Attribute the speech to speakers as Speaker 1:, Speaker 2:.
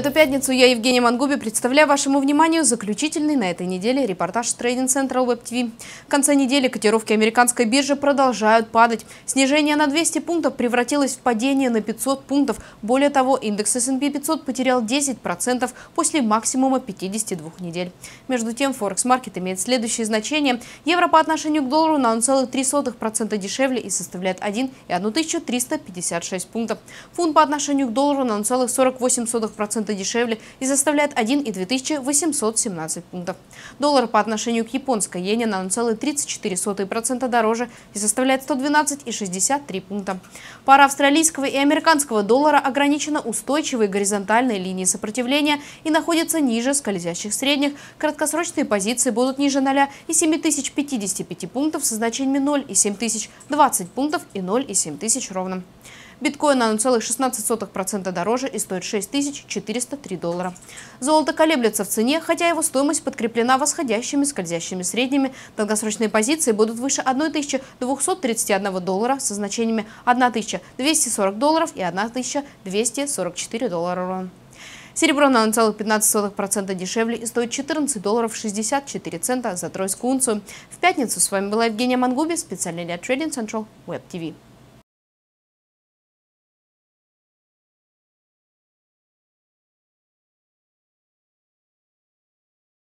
Speaker 1: эту пятницу я, Евгений Мангуби, представляю вашему вниманию заключительный на этой неделе репортаж Trading Central Web TV. В конце недели котировки американской биржи продолжают падать. Снижение на 200 пунктов превратилось в падение на 500 пунктов. Более того, индекс S&P 500 потерял 10% после максимума 52 недель. Между тем, Форекс-маркет имеет следующие значения. Евро по отношению к доллару на 0,3% дешевле и составляет 1 и 1356 пунктов. Фунт по отношению к доллару на 0,48% цента дешевле и составляет 1,2817 пунктов. Доллар по отношению к японской иене на 0,34% дороже и составляет 112,63 пункта. Пара австралийского и американского доллара ограничена устойчивой горизонтальной линией сопротивления и находится ниже скользящих средних. Краткосрочные позиции будут ниже 0 и 7055 пунктов со значениями 0 и 7020 пунктов и 0 и 7000 ровно. Биткоин на 0,16% дороже и стоит 6403 доллара. Золото колеблется в цене, хотя его стоимость подкреплена восходящими скользящими средними. Долгосрочные позиции будут выше 1231 доллара со значениями 1240 долларов и 1244 доллара Серебро на 0,15% дешевле и стоит 14 долларов 64 цента за тройскую унцию. В пятницу с вами была Евгения Мангуби, специальный для Trading Central Web TV.